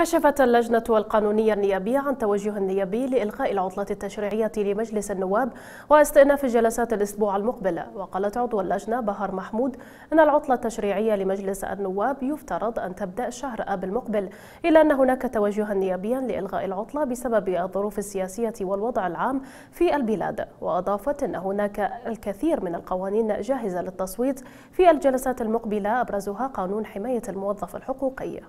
كشفت اللجنة القانونية النيابية عن توجه النيابي لإلغاء العطلة التشريعية لمجلس النواب واستئناف جلسات الأسبوع المقبل وقالت عضو اللجنة بهار محمود أن العطلة التشريعية لمجلس النواب يفترض أن تبدأ شهر آب المقبل إلا أن هناك توجها نيابيا لإلغاء العطلة بسبب الظروف السياسية والوضع العام في البلاد وأضافت أن هناك الكثير من القوانين جاهزة للتصويت في الجلسات المقبلة أبرزها قانون حماية الموظف الحقوقي